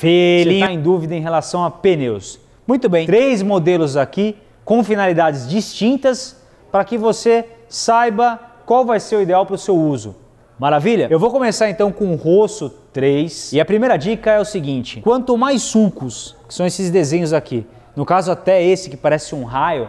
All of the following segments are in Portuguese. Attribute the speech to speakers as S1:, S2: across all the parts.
S1: Felipe. Você está em dúvida em relação a pneus. Muito bem. Três modelos aqui com finalidades distintas para que você saiba qual vai ser o ideal para o seu uso. Maravilha? Eu vou começar então com o Rosso 3. E a primeira dica é o seguinte: quanto mais sulcos, que são esses desenhos aqui, no caso até esse que parece um raio,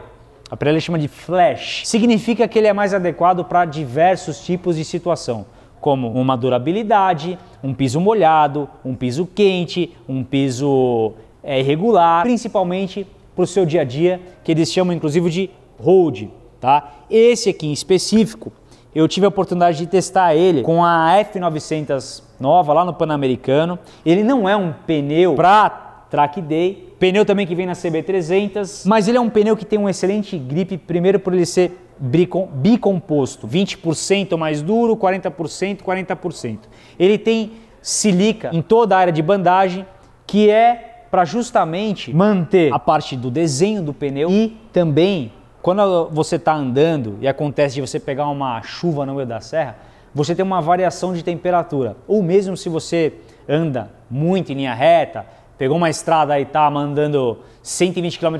S1: a Pirelli chama de flash, significa que ele é mais adequado para diversos tipos de situação como uma durabilidade, um piso molhado, um piso quente, um piso é, irregular, principalmente para o seu dia a dia, que eles chamam inclusive de road. Tá? Esse aqui em específico, eu tive a oportunidade de testar ele com a F900 nova lá no Panamericano. Ele não é um pneu para track day, pneu também que vem na CB300, mas ele é um pneu que tem um excelente grip, primeiro por ele ser bicomposto, 20% mais duro, 40%, 40%. Ele tem silica em toda a área de bandagem, que é para justamente manter a parte do desenho do pneu e também quando você está andando e acontece de você pegar uma chuva no meio da serra, você tem uma variação de temperatura. Ou mesmo se você anda muito em linha reta, pegou uma estrada e está mandando 120 km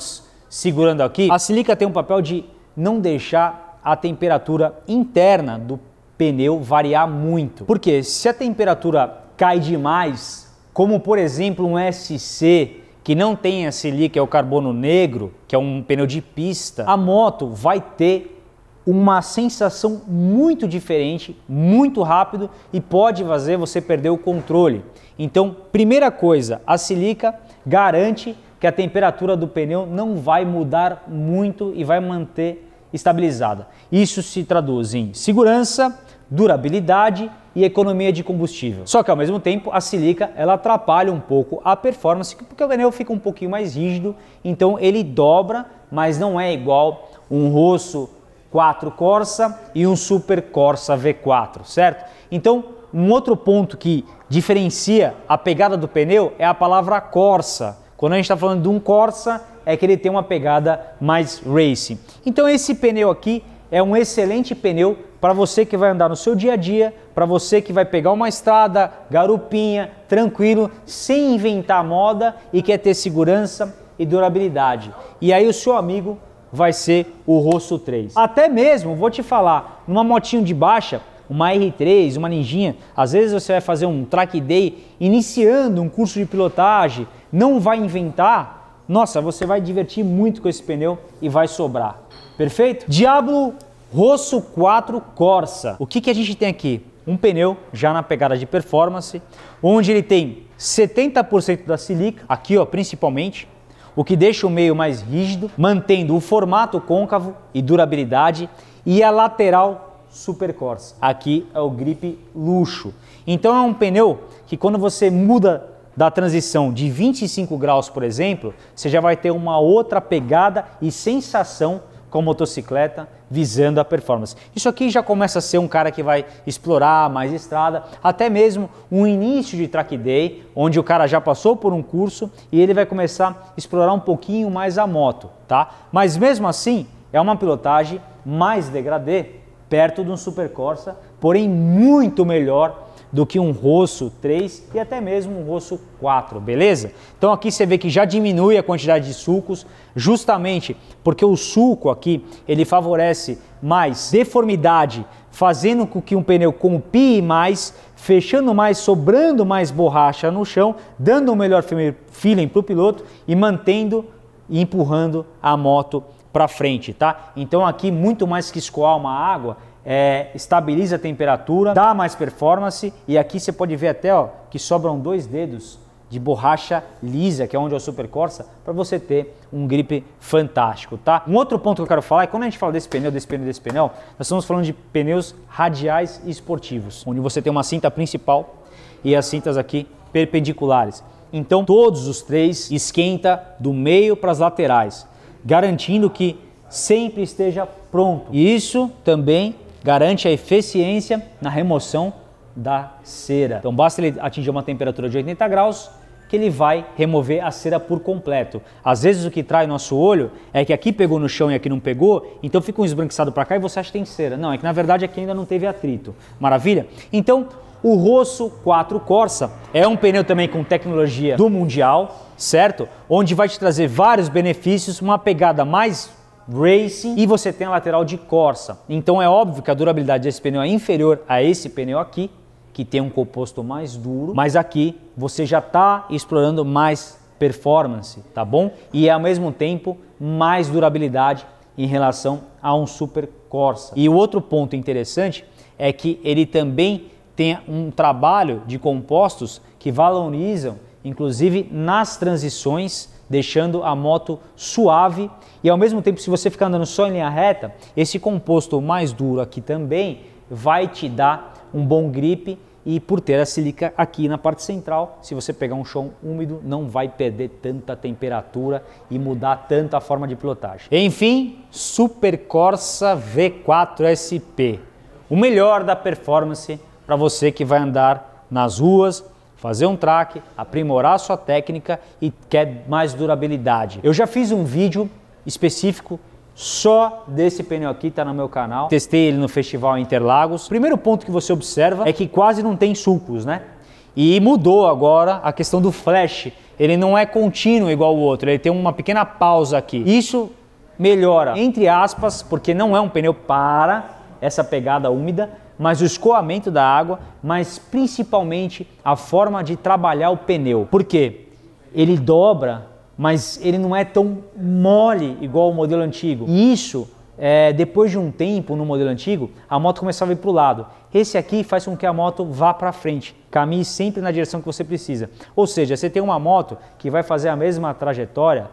S1: segurando aqui, a silica tem um papel de não deixar a temperatura interna do pneu variar muito. Porque se a temperatura cai demais, como por exemplo um SC que não tem a que é o carbono negro, que é um pneu de pista, a moto vai ter uma sensação muito diferente, muito rápido e pode fazer você perder o controle. Então, primeira coisa, a silica garante que a temperatura do pneu não vai mudar muito e vai manter estabilizada. Isso se traduz em segurança, durabilidade e economia de combustível. Só que ao mesmo tempo a silica ela atrapalha um pouco a performance porque o pneu fica um pouquinho mais rígido, então ele dobra, mas não é igual um Rosso 4 Corsa e um Super Corsa V4, certo? Então um outro ponto que diferencia a pegada do pneu é a palavra Corsa. Quando a gente está falando de um Corsa, é que ele tem uma pegada mais racing. Então esse pneu aqui é um excelente pneu para você que vai andar no seu dia a dia, para você que vai pegar uma estrada, garupinha, tranquilo, sem inventar moda e quer ter segurança e durabilidade. E aí o seu amigo vai ser o Rosso 3. Até mesmo, vou te falar, numa motinho de baixa, uma R3, uma Ninjinha, às vezes você vai fazer um track day iniciando um curso de pilotagem, não vai inventar, nossa, você vai divertir muito com esse pneu e vai sobrar. Perfeito? Diablo Rosso 4 Corsa. O que, que a gente tem aqui? Um pneu já na pegada de performance, onde ele tem 70% da silica, aqui ó, principalmente, o que deixa o meio mais rígido, mantendo o formato côncavo e durabilidade, e a lateral super corsa. Aqui é o grip luxo. Então é um pneu que quando você muda da transição de 25 graus, por exemplo, você já vai ter uma outra pegada e sensação com a motocicleta visando a performance. Isso aqui já começa a ser um cara que vai explorar mais estrada, até mesmo um início de track day, onde o cara já passou por um curso e ele vai começar a explorar um pouquinho mais a moto, tá? Mas mesmo assim, é uma pilotagem mais degradê perto de um Super Corsa, porém muito melhor do que um Rosso 3 e até mesmo um Rosso 4, beleza? Então aqui você vê que já diminui a quantidade de sulcos, justamente porque o sulco aqui, ele favorece mais deformidade, fazendo com que um pneu compie mais, fechando mais, sobrando mais borracha no chão, dando um melhor feeling para o piloto e mantendo e empurrando a moto para frente, tá? Então aqui muito mais que escoar uma água, é, estabiliza a temperatura, dá mais performance e aqui você pode ver até ó, que sobram dois dedos de borracha lisa, que é onde é o Super Corsa, para você ter um grip fantástico, tá? Um outro ponto que eu quero falar é quando a gente fala desse pneu, desse pneu, desse pneu, nós estamos falando de pneus radiais e esportivos, onde você tem uma cinta principal e as cintas aqui perpendiculares. Então todos os três esquenta do meio para as laterais garantindo que sempre esteja pronto. E isso também garante a eficiência na remoção da cera. Então basta ele atingir uma temperatura de 80 graus que ele vai remover a cera por completo. Às vezes o que trai nosso olho é que aqui pegou no chão e aqui não pegou, então fica um esbranquiçado para cá e você acha que tem cera. Não, é que na verdade aqui ainda não teve atrito. Maravilha? Então o Rosso 4 Corsa é um pneu também com tecnologia do Mundial, certo? Onde vai te trazer vários benefícios, uma pegada mais racing e você tem a lateral de Corsa. Então é óbvio que a durabilidade desse pneu é inferior a esse pneu aqui, que tem um composto mais duro, mas aqui você já está explorando mais performance, tá bom? E é, ao mesmo tempo mais durabilidade em relação a um Super Corsa. E o outro ponto interessante é que ele também tem um trabalho de compostos que valorizam, inclusive nas transições, deixando a moto suave e ao mesmo tempo, se você ficar andando só em linha reta, esse composto mais duro aqui também vai te dar um bom grip e por ter a silica aqui na parte central, se você pegar um chão úmido, não vai perder tanta temperatura e mudar tanto a forma de pilotagem. Enfim, Super Corsa V4 SP, o melhor da performance para você que vai andar nas ruas, fazer um track, aprimorar sua técnica e quer mais durabilidade. Eu já fiz um vídeo específico só desse pneu aqui, está no meu canal. Testei ele no Festival Interlagos. Primeiro ponto que você observa é que quase não tem sulcos, né? E mudou agora a questão do flash. Ele não é contínuo igual o outro, ele tem uma pequena pausa aqui. Isso melhora, entre aspas, porque não é um pneu para essa pegada úmida, mas o escoamento da água, mas principalmente a forma de trabalhar o pneu. Por quê? Ele dobra, mas ele não é tão mole igual o modelo antigo. E isso é, depois de um tempo no modelo antigo, a moto começava a ir para o lado. Esse aqui faz com que a moto vá para frente, caminhe sempre na direção que você precisa. Ou seja, você tem uma moto que vai fazer a mesma trajetória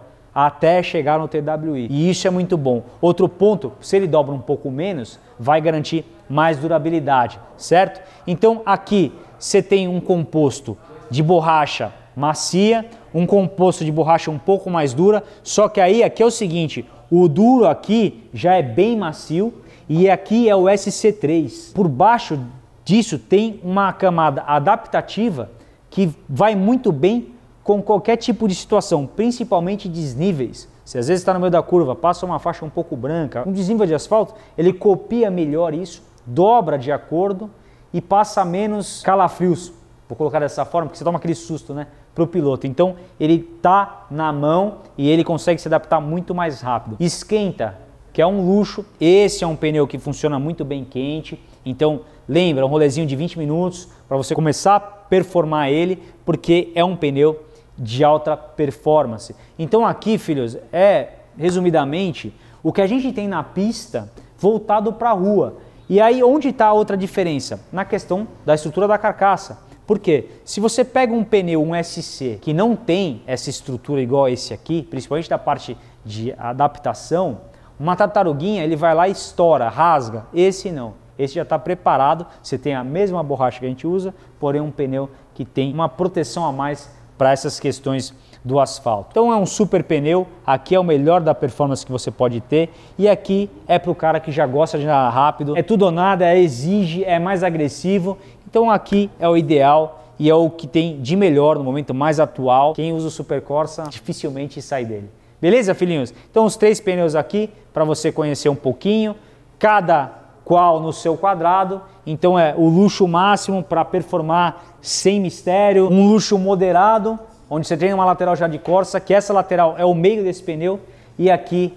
S1: até chegar no TWI. E isso é muito bom. Outro ponto, se ele dobra um pouco menos, vai garantir mais durabilidade, certo? Então aqui você tem um composto de borracha macia, um composto de borracha um pouco mais dura, só que aí aqui é o seguinte, o duro aqui já é bem macio e aqui é o SC3. Por baixo disso tem uma camada adaptativa que vai muito bem com qualquer tipo de situação, principalmente desníveis. Se às vezes está no meio da curva, passa uma faixa um pouco branca, um desnível de asfalto, ele copia melhor isso, dobra de acordo e passa menos calafrios, vou colocar dessa forma, porque você toma aquele susto, né, para o piloto. Então ele tá na mão e ele consegue se adaptar muito mais rápido. Esquenta, que é um luxo. Esse é um pneu que funciona muito bem quente. Então lembra, um rolezinho de 20 minutos para você começar a performar ele, porque é um pneu de alta performance. Então aqui, filhos, é resumidamente o que a gente tem na pista voltado para a rua. E aí onde está a outra diferença? Na questão da estrutura da carcaça. Por quê? Se você pega um pneu, um SC, que não tem essa estrutura igual a esse aqui, principalmente da parte de adaptação, uma tartaruguinha ele vai lá e estoura, rasga. Esse não. Esse já está preparado, você tem a mesma borracha que a gente usa, porém um pneu que tem uma proteção a mais para essas questões do asfalto. Então é um super pneu, aqui é o melhor da performance que você pode ter e aqui é para o cara que já gosta de andar rápido, é tudo ou nada, é exige, é mais agressivo, então aqui é o ideal e é o que tem de melhor no momento mais atual. Quem usa o Super Corsa dificilmente sai dele. Beleza, filhinhos? Então os três pneus aqui para você conhecer um pouquinho. Cada qual no seu quadrado. Então é o luxo máximo para performar sem mistério, um luxo moderado, onde você tem uma lateral já de corsa, que essa lateral é o meio desse pneu, e aqui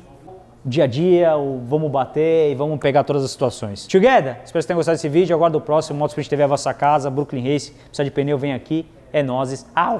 S1: dia a dia, o vamos bater e vamos pegar todas as situações. Together, espero que vocês tenham gostado desse vídeo. Aguardo o próximo. Motospeed TV é a vossa casa, Brooklyn Race. Precisa de pneu, vem aqui. É nozes. Au!